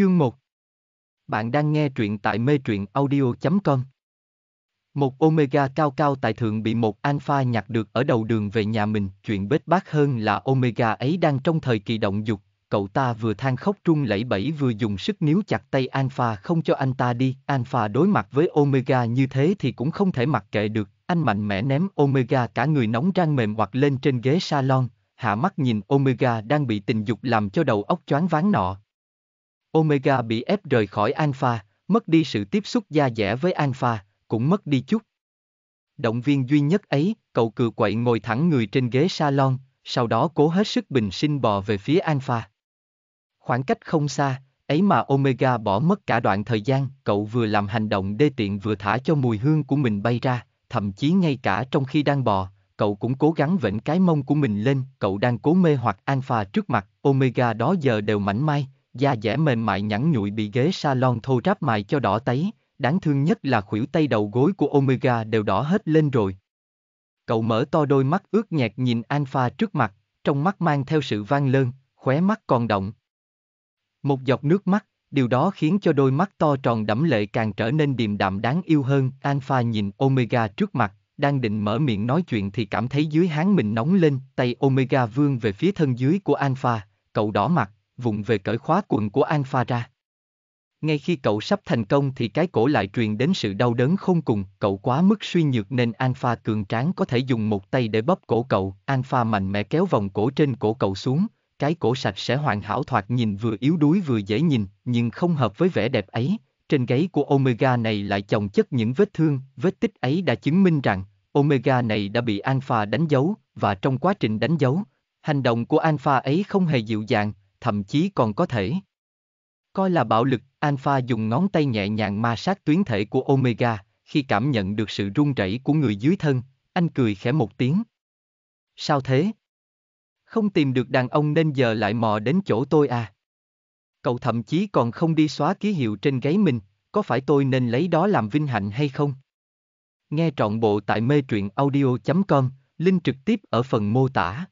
Chương 1 Bạn đang nghe truyện tại mê truyện audio.com Một Omega cao cao tại thượng bị một Alpha nhặt được ở đầu đường về nhà mình. Chuyện bết bát hơn là Omega ấy đang trong thời kỳ động dục. Cậu ta vừa than khóc trung lẫy bẫy vừa dùng sức níu chặt tay Alpha không cho anh ta đi. Alpha đối mặt với Omega như thế thì cũng không thể mặc kệ được. Anh mạnh mẽ ném Omega cả người nóng rang mềm hoặc lên trên ghế salon. Hạ mắt nhìn Omega đang bị tình dục làm cho đầu óc choáng váng nọ Omega bị ép rời khỏi Alpha, mất đi sự tiếp xúc da dẻ với Alpha, cũng mất đi chút. Động viên duy nhất ấy, cậu cừ quậy ngồi thẳng người trên ghế salon, sau đó cố hết sức bình sinh bò về phía Alpha. Khoảng cách không xa, ấy mà Omega bỏ mất cả đoạn thời gian, cậu vừa làm hành động đê tiện vừa thả cho mùi hương của mình bay ra, thậm chí ngay cả trong khi đang bò, cậu cũng cố gắng vểnh cái mông của mình lên, cậu đang cố mê hoặc Alpha trước mặt, Omega đó giờ đều mảnh mai, da dẻ mềm mại nhẵn nhụi bị ghế salon thô ráp mài cho đỏ tấy, đáng thương nhất là khuỷu tay đầu gối của Omega đều đỏ hết lên rồi. Cậu mở to đôi mắt ướt nhẹt nhìn Alpha trước mặt, trong mắt mang theo sự vang lơn, khóe mắt còn động. Một giọt nước mắt, điều đó khiến cho đôi mắt to tròn đẫm lệ càng trở nên điềm đạm đáng yêu hơn. Alpha nhìn Omega trước mặt, đang định mở miệng nói chuyện thì cảm thấy dưới háng mình nóng lên, tay Omega vương về phía thân dưới của Alpha, cậu đỏ mặt, vụng về cởi khóa quần của An ra. Ngay khi cậu sắp thành công thì cái cổ lại truyền đến sự đau đớn không cùng, cậu quá mức suy nhược nên An cường tráng có thể dùng một tay để bóp cổ cậu, An mạnh mẽ kéo vòng cổ trên cổ cậu xuống, cái cổ sạch sẽ hoàn hảo thoạt nhìn vừa yếu đuối vừa dễ nhìn, nhưng không hợp với vẻ đẹp ấy, trên gáy của Omega này lại chồng chất những vết thương, vết tích ấy đã chứng minh rằng, Omega này đã bị Alpha đánh dấu, và trong quá trình đánh dấu, hành động của Alpha ấy không hề dịu dàng, thậm chí còn có thể coi là bạo lực, Alpha dùng ngón tay nhẹ nhàng ma sát tuyến thể của Omega, khi cảm nhận được sự run rẩy của người dưới thân, anh cười khẽ một tiếng. Sao thế? Không tìm được đàn ông nên giờ lại mò đến chỗ tôi à? Cậu thậm chí còn không đi xóa ký hiệu trên gáy mình, có phải tôi nên lấy đó làm vinh hạnh hay không? Nghe trọn bộ tại mê truyện audio.com, link trực tiếp ở phần mô tả.